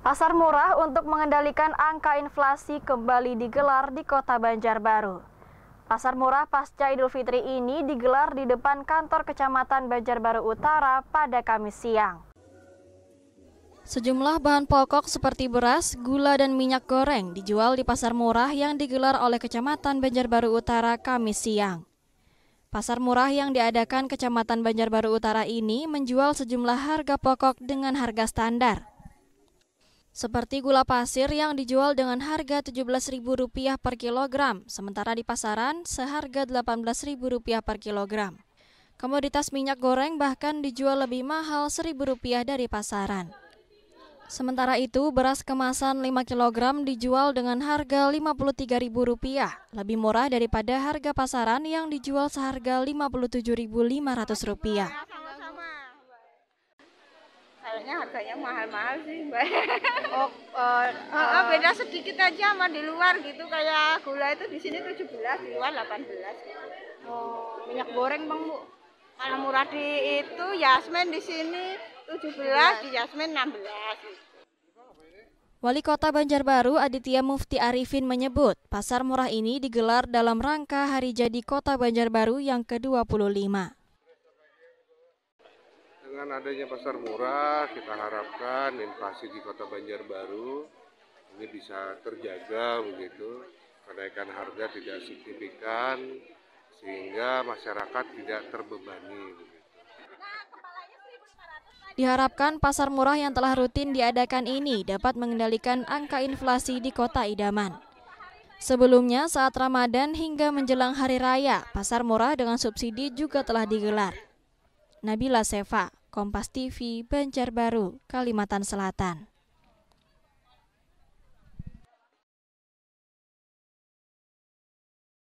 Pasar murah untuk mengendalikan angka inflasi kembali digelar di Kota Banjarbaru. Pasar murah pasca Idul Fitri ini digelar di depan kantor Kecamatan Banjarbaru Utara pada Kamis siang. Sejumlah bahan pokok seperti beras, gula, dan minyak goreng dijual di pasar murah yang digelar oleh Kecamatan Banjarbaru Utara Kamis siang. Pasar murah yang diadakan Kecamatan Banjarbaru Utara ini menjual sejumlah harga pokok dengan harga standar, seperti gula pasir yang dijual dengan harga Rp17.000 per kilogram, sementara di pasaran seharga Rp18.000 per kilogram. Komoditas minyak goreng bahkan dijual lebih mahal Rp1.000 dari pasaran. Sementara itu, beras kemasan 5 kg dijual dengan harga Rp53.000, lebih murah daripada harga pasaran yang dijual seharga Rp57.500 kayaknya harganya mahal-mahal sih mbak oh, uh, uh, uh, beda sedikit aja sama di luar gitu kayak gula itu di sini 17 di luar 18 oh minyak goreng bang bu kalau murah di itu Yasmin di sini 17 di Yasmin 16 Wali Kota Banjarbaru Aditya Mufti Arifin menyebut pasar murah ini digelar dalam rangka Hari Jadi Kota Banjarbaru yang ke-25. Dengan adanya pasar murah, kita harapkan inflasi di Kota Banjarbaru ini bisa terjaga begitu. Kenaikan harga tidak signifikan sehingga masyarakat tidak terbebani begitu. Diharapkan pasar murah yang telah rutin diadakan ini dapat mengendalikan angka inflasi di kota idaman. Sebelumnya, saat Ramadan hingga menjelang Hari Raya, pasar murah dengan subsidi juga telah digelar. Nabila Seva Kompas TV, Banjarbaru, Kalimantan Selatan.